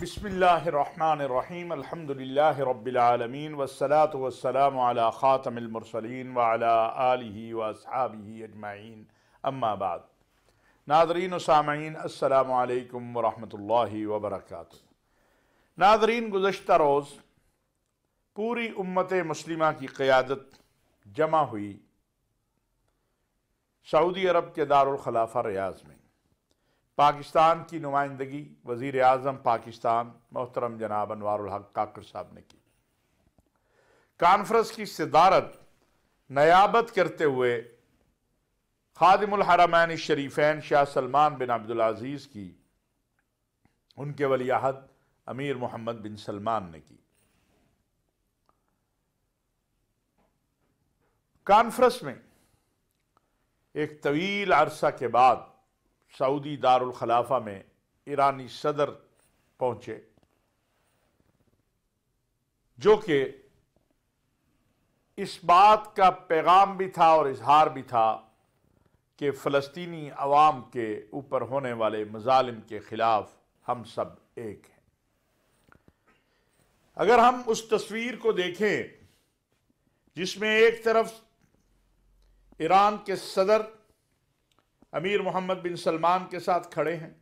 बिसमीम अल्हम्दुलिल्लाह रब्बिलआलमीन वस्सलात वस्सलाम अला ख़ातमिल मुरसलीन व अला आलिही व असहाबिही अजमाइन अम्मा बाद नाजरीन व सामईन अस्सलामु अलैकुम व रहमतुल्लाहि व बरकातुहू नाजरीन गुज़श्ता रोज़ पूरी उम्मत मुस्लिमा की क़यादत जमा हुई सऊदी अरब के दारुल खिलाफा रियाज में पाकिस्तान की नुमाइंदगी वज़ी अजम पाकिस्तान मोहतरम जनाब अनवारक काकर साहब ने की कॉन्फ्रेंस की सदारत नयाबत करते हुए खादिमहरमैन शरीफैन शाह सलमान बिन अजीज की उनके वलियाहद अमीर मोहम्मद बिन सलमान ने की कॉन्फ्रेंस में एक तवील अरसा के बाद सऊदी दारुल खलाफा में ईरानी सदर पहुंचे जो कि इस बात का पैगाम भी था और इजहार भी था कि फ़लस्तीनी आवाम के ऊपर होने वाले मजालिम के ख़िलाफ़ हम सब एक हैं अगर हम उस तस्वीर को देखें जिसमें एक तरफ ईरान के सदर अमीर मोहम्मद बिन सलमान के साथ खड़े हैं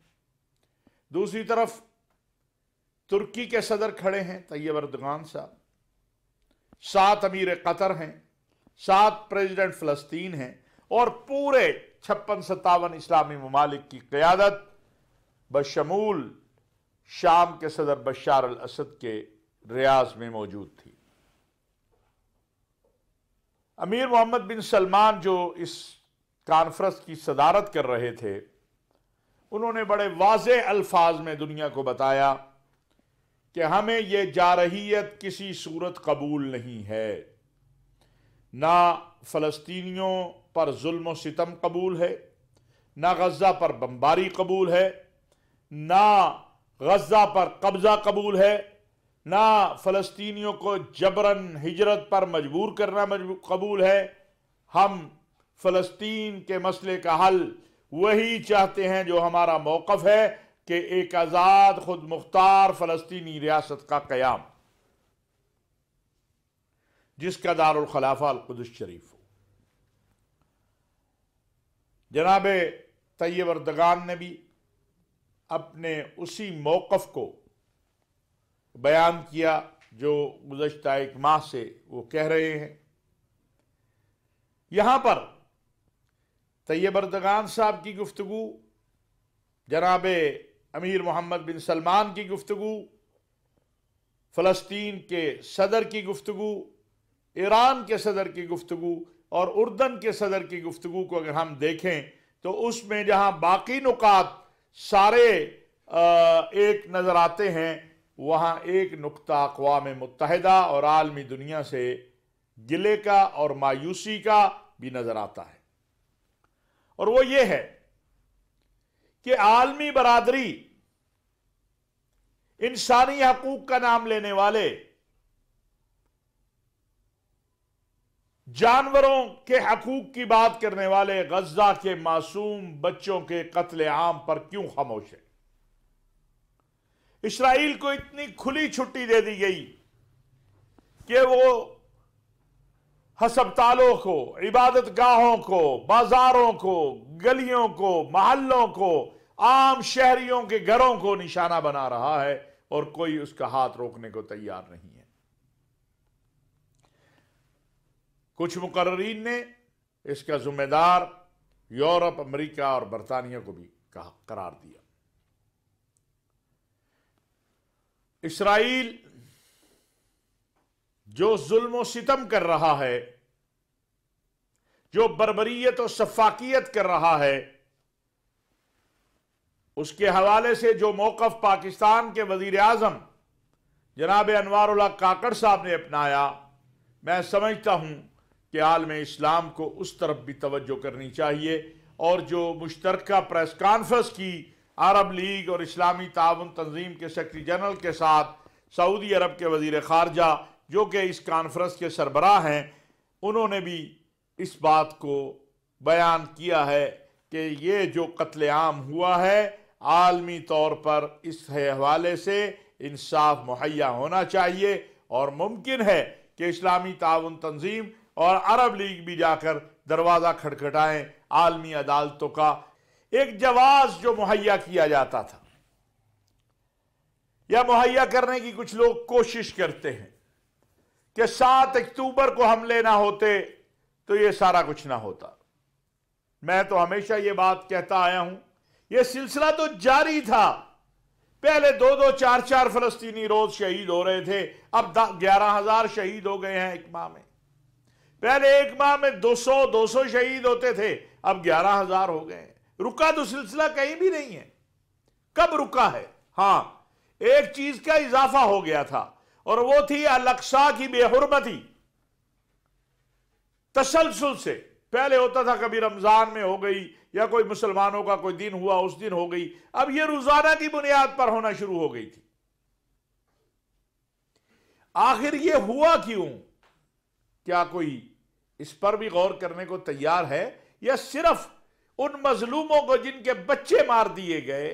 दूसरी तरफ तुर्की के सदर खड़े हैं तैयब अर्दगान साहब सात अमीर कतर हैं सात प्रेसिडेंट फलस्तीन हैं और पूरे छप्पन सत्तावन इस्लामी ममालिक की क्यादत बशमूल शाम के सदर बशार अल असद के रियाज में मौजूद थी अमीर मोहम्मद बिन सलमान जो इस कॉन्फ्रेंस की सदारत कर रहे थे उन्होंने बड़े वाज अल्फाज में दुनिया को बताया कि हमें यह जारहीत किसी सूरत कबूल नहीं है ना फ़लस्तीनियों पर जुल्म सितम कबूल है ना गज़ा पर बम्बारी कबूल है ना गज़ा पर कब्ज़ा कबूल है ना फ़लस्तीनियों को जबरन हिजरत पर मजबूर करना मजबूर कबूल है हम फलस्तीन के मसले का हल वही चाहते हैं जो हमारा मौकफ है कि एक आज़ाद खुद मुख्तार फलस्तीनी रियासत का क्याम जिसका दारखलाफा अलकुदस शरीफ हो जनाब तैयब अरदगान ने भी अपने उसी मौकफ को बयान किया जो गुजशत एक माह से वो कह रहे हैं यहां पर तैयब अरदगान साहब की गुफ्तु जनाब अमीर मोहम्मद बिन सलमान की गुफ्तु फ़लस्तीन के सदर की गुफ्तु ईरान के सदर की गुफ्तु और उर्दन के सदर की गुफ्तु को अगर हम देखें तो उसमें जहाँ बाकी नुकात सारे एक नज़र आते हैं वहाँ एक नुकता अकवा मुतहदा और आलमी दुनिया से गिले का और मायूसी का भी नज़र आता है और वो ये है कि आलमी बरादरी इंसानी हकूक का नाम लेने वाले जानवरों के हकूक की बात करने वाले गजा के मासूम बच्चों के कत्ले आम पर क्यों खामोश है इसराइल को इतनी खुली छुट्टी दे दी गई कि वो हस्पतालों को इबादत गाहों को बाजारों को गलियों को महल्लों को आम शहरियों के घरों को निशाना बना रहा है और कोई उसका हाथ रोकने को तैयार नहीं है कुछ मुकर्रीन ने इसका जिम्मेदार यूरोप अमेरिका और बरतानिया को भी कहा करार दिया इसराइल जो जुल्म सितम कर रहा है जो बरबरीत और शफाकियत कर रहा है उसके हवाले से जो मौकफ पाकिस्तान के वजीर आजम जनाब अनवर काकड़ साहब ने अपनाया मैं समझता हूं कि आलम इस्लाम को उस तरफ भी तवज्जो करनी चाहिए और जो मुश्तरका प्रेस कॉन्फ्रेंस की अरब लीग और इस्लामी ताउन तंजीम के सेक्रटरी जनरल के साथ सऊदी अरब के वजीर खारजा जो कि इस कॉन्फ्रेंस के सरबराह हैं उन्होंने भी इस बात को बयान किया है कि ये जो कत्लेआम हुआ है आलमी तौर पर इस हवाले से इंसाफ मुहैया होना चाहिए और मुमकिन है कि इस्लामी ताउन तंजीम और अरब लीग भी जाकर दरवाज़ा खटखटाएं आलमी अदालतों का एक जवाज जो मुहैया किया जाता था या मुहैया करने की कुछ लोग कोशिश करते हैं कि सात अक्टूबर को हमले ना होते तो ये सारा कुछ ना होता मैं तो हमेशा ये बात कहता आया हूं यह सिलसिला तो जारी था पहले दो दो चार चार फलस्तीनी रोज शहीद हो रहे थे अब ग्यारह हजार शहीद हो गए हैं एक माह में पहले एक माह में 200 200 शहीद होते थे अब ग्यारह हजार हो गए रुका तो सिलसिला कहीं भी नहीं है कब रुका है हाँ एक चीज का इजाफा हो गया था और वो थी अलक्सा की बेहरमती तसलसल से पहले होता था कभी रमज़ान में हो गई या कोई मुसलमानों का कोई दिन हुआ उस दिन हो गई अब ये रोज़ाना की बुनियाद पर होना शुरू हो गई थी आखिर ये हुआ क्यों क्या कोई इस पर भी गौर करने को तैयार है या सिर्फ उन मजलूमों को जिनके बच्चे मार दिए गए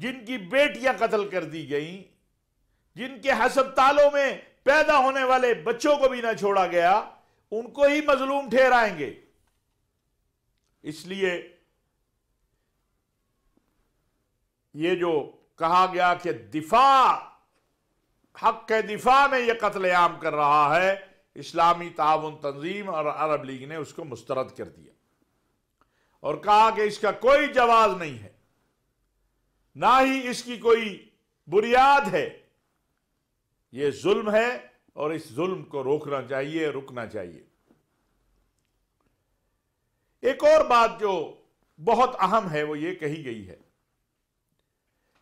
जिनकी बेटियां कत्ल कर दी गईं जिनके हस्पतालों में पैदा होने वाले बच्चों को भी ना छोड़ा गया उनको ही मजलूम ठहराएंगे इसलिए ये जो कहा गया कि दिफा हक के दिफा में यह कत्लेआम कर रहा है इस्लामी ताउन तंजीम और अरब लीग ने उसको मुस्तरद कर दिया और कहा कि इसका कोई जवाब नहीं है ना ही इसकी कोई बुनियाद है ये जुल्म है और इस जुल्म को रोकना चाहिए रुकना चाहिए एक और बात जो बहुत अहम है वो ये कही गई है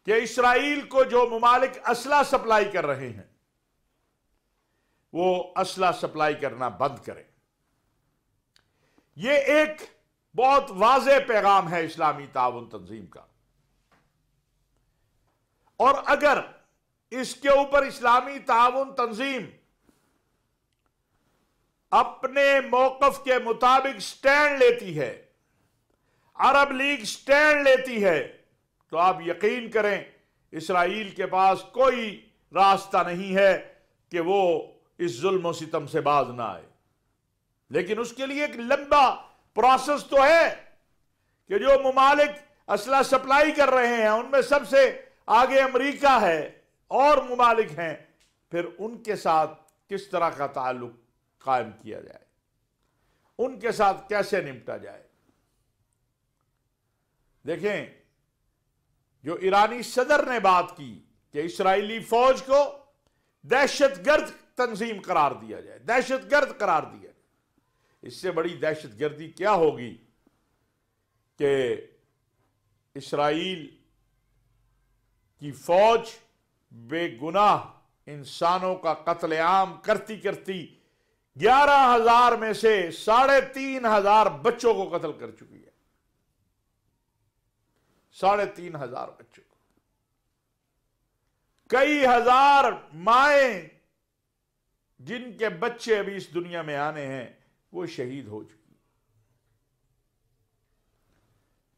कि इसराइल को जो ममालिक असला सप्लाई कर रहे हैं वो असला सप्लाई करना बंद करें ये एक बहुत वाज पैगाम है इस्लामी ताउन तंजीम का और अगर इसके ऊपर इस्लामी ताउन तंजीम अपने मौकफ के मुताबिक स्टैंड लेती है अरब लीग स्टैंड लेती है तो आप यकीन करें इसराइल के पास कोई रास्ता नहीं है कि वो इस जुल्म सितम से बाज ना आए लेकिन उसके लिए एक लंबा प्रोसेस तो है कि जो ममालिक असला सप्लाई कर रहे हैं उनमें सबसे आगे अमेरिका है और ममालिक हैं फिर उनके साथ किस तरह का ताल्लुक कायम किया जाए उनके साथ कैसे निपटा जाए देखें जो ईरानी सदर ने बात की कि इसराइली फौज को दहशतगर्द तंजीम करार दिया जाए दहशत गर्द करार दिया जाए इससे बड़ी दहशत गर्दी क्या होगी कि इसराइल की फौज बेगुनाह इंसानों का कत्लेआम करती करती ग्यारह हजार में से साढ़े तीन हजार बच्चों को कत्ल कर चुकी है साढ़े तीन हजार बच्चों को कई हजार माए जिनके बच्चे अभी इस दुनिया में आने हैं वो शहीद हो चुकी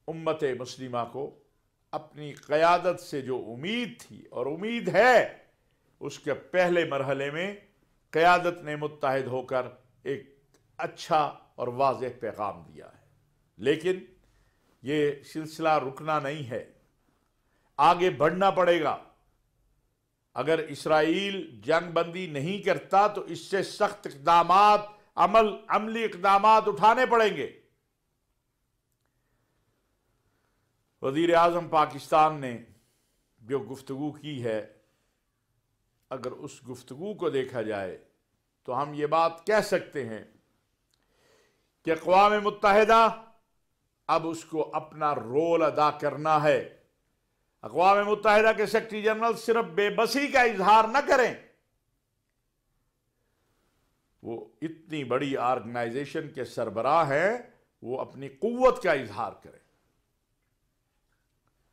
उम्मत मुस्लिमा को अपनी क़्यादत से जो उम्मीद थी और उम्मीद है उसके पहले मरहले में क़्यादत ने मुतहद होकर एक अच्छा और वाज पैगाम दिया है लेकिन ये सिलसिला रुकना नहीं है आगे बढ़ना पड़ेगा अगर इसराइल जंग बंदी नहीं करता तो इससे सख्त इकदाम अमल अमली इकदाम उठाने पड़ेंगे वजीर अजम पाकिस्तान ने जो गुफ्तु की है अगर उस गुफ्तु को देखा जाए तो हम ये बात कह सकते हैं कि अकवाम मुतहदा अब उसको अपना रोल अदा करना है अकवाम मुतहदा के सेक्रेटरी जनरल सिर्फ बेबसी का इजहार न करें वो इतनी बड़ी ऑर्गेनाइजेशन के सरबराह हैं वो अपनी कुत का इजहार करें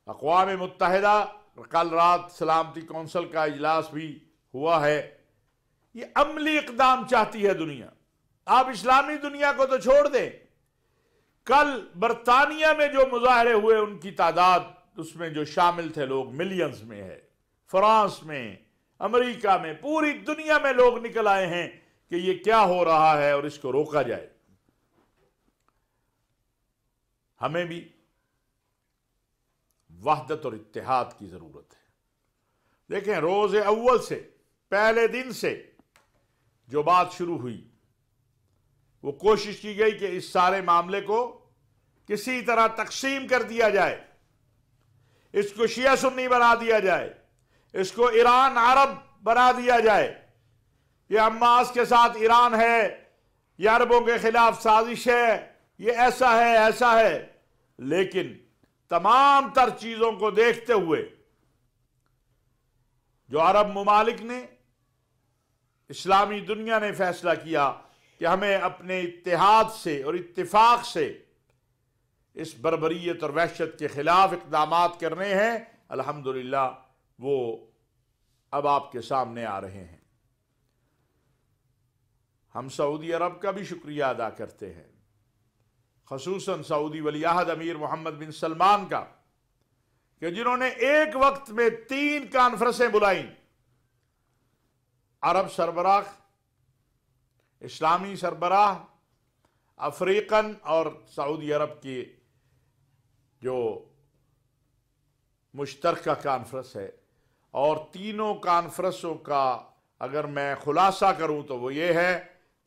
अकवा मुतहदा कल रात सलामती कौंसिल का इजलास भी हुआ है ये अमली इकदाम चाहती है दुनिया आप इस्लामी दुनिया को तो छोड़ दें कल बरतानिया में जो मुजाहरे हुए उनकी तादाद उसमें जो शामिल थे लोग मिलियंस में है फ्रांस में अमेरिका में पूरी दुनिया में लोग निकल आए हैं कि ये क्या हो रहा है और इसको रोका जाए हमें भी वहदत और इतिहाद की ज़रूरत है देखें रोज़ अव्वल से पहले दिन से जो बात शुरू हुई वो कोशिश की गई कि इस सारे मामले को किसी तरह तकसीम कर दिया जाए इसको शिया सुन्नी बना दिया जाए इसको ईरान अरब बना दिया जाए ये अम्मास के साथ ईरान है ये अरबों के खिलाफ साजिश है ये ऐसा है ऐसा है लेकिन तमाम तर चीजों को देखते हुए जो अरब ममालिक ने इस्लामी दुनिया ने फैसला किया कि हमें अपने इतिहाद से और इतफाक से इस बरबरीत और वहशत के खिलाफ इकदाम करने हैं अल्हम्दुलिल्लाह वो अब आपके सामने आ रहे हैं हम सऊदी अरब का भी शुक्रिया अदा करते हैं खसूस सऊदी वलियाहद अमीर मोहम्मद बिन सलमान का कि जिन्होंने एक वक्त में तीन कॉन्फ्रेंसें बुलाई अरब सरबराह इस्लामी सरबराह अफ्रीकन और सऊदी अरब की जो मुश्तर कॉन्फ्रेंस है और तीनों कॉन्फ्रेंसों का अगर मैं खुलासा करूं तो वो ये है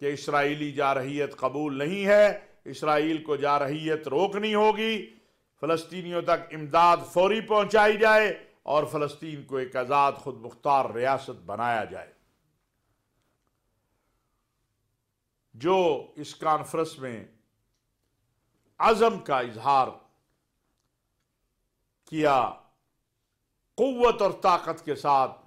कि इसराइली जारहीत कबूल नहीं है इसराइल को जा रही है तो रोकनी होगी फ़लस्तीनियों तक इमदाद फौरी पहुंचाई जाए और फ़लस्तीन को एक आज़ाद खुद मुख्तार रियासत बनाया जाए जो इस कॉन्फ्रेंस में आजम का इजहार किया कुत और ताकत के साथ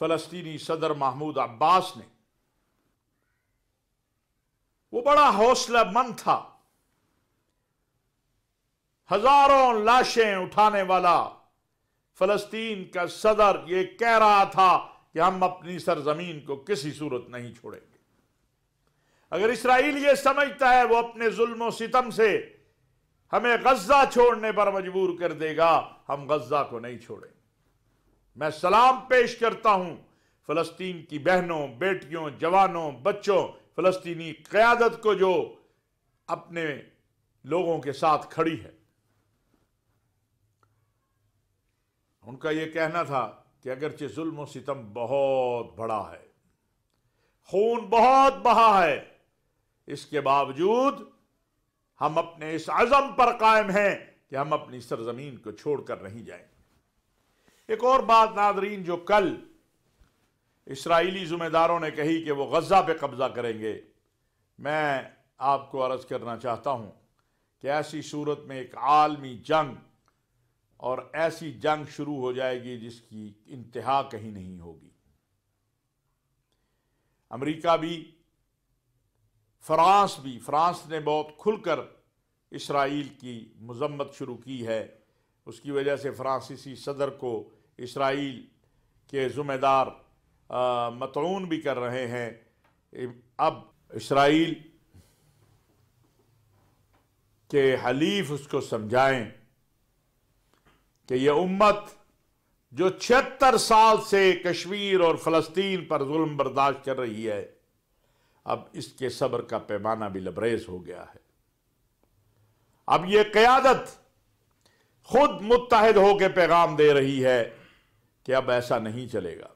फ़लस्तीनी सदर महमूद अब्बास ने वो बड़ा हौसलामंद था हजारों लाशें उठाने वाला फलस्तीन का सदर ये कह रहा था कि हम अपनी सरजमीन को किसी सूरत नहीं छोड़ेंगे अगर इसराइल ये समझता है वो अपने जुल्म सितम से हमें गजा छोड़ने पर मजबूर कर देगा हम गजा को नहीं छोड़ेंगे मैं सलाम पेश करता हूं फलस्तीन की बहनों बेटियों जवानों बच्चों फलस्तीनी क़्यादत को जो अपने लोगों के साथ खड़ी है उनका यह कहना था कि अगरचे जुल्म सितम बहुत बड़ा है खून बहुत बहा है इसके बावजूद हम अपने इस आजम पर कायम हैं कि हम अपनी सरजमीन को छोड़कर नहीं जाएंगे एक और बात नादरीन जो कल इसराइली जुम्मेदारों ने कही कि वो गज़ा पे कब्ज़ा करेंगे मैं आपको अर्ज़ करना चाहता हूँ कि ऐसी सूरत में एक आलमी जंग और ऐसी जंग शुरू हो जाएगी जिसकी इंतहा कहीं नहीं होगी अमेरिका भी फ्रांस भी फ्रांस ने बहुत खुलकर इसराइल की मजम्मत शुरू की है उसकी वजह से फ्रांसीसी सदर को इसराइल के जुम्मेदार मतरून भी कर रहे हैं अब इसराइल के हलीफ उसको समझाएं कि यह उम्मत जो छिहत्तर साल से कश्मीर और फलस्तीन पर जुल्म बर्दाश्त कर रही है अब इसके सब्र का पैमाना भी लबरेज हो गया है अब यह क़यादत खुद मुतहद होकर पैगाम दे रही है कि अब ऐसा नहीं चलेगा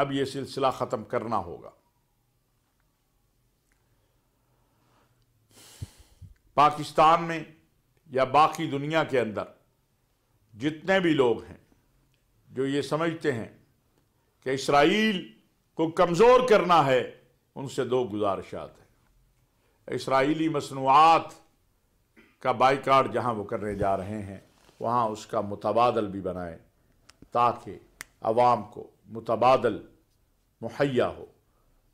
अब यह सिलसिला ख़त्म करना होगा पाकिस्तान में या बाकी दुनिया के अंदर जितने भी लोग हैं जो ये समझते हैं कि इसराइल को कमज़ोर करना है उनसे दो गुजारिशात हैं इसराइली मसनूआत का बाइकाट जहाँ वो करने जा रहे हैं वहाँ उसका मुतबादल भी बनाएं ताकि आवाम को मुतबादल मुहैया हो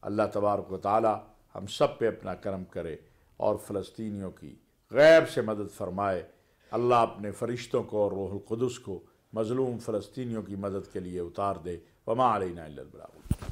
अल्लाह तबारक ताली हम सब पे अपना करम करे और फ़लस्तियों की गैब से मदद फरमाए अल्लाह अपने फ़रिश्तों को और रोहलक़ुदस को मज़लूम फ़लस्तियों की मदद के लिए उतार दे वमा आलिना बराबर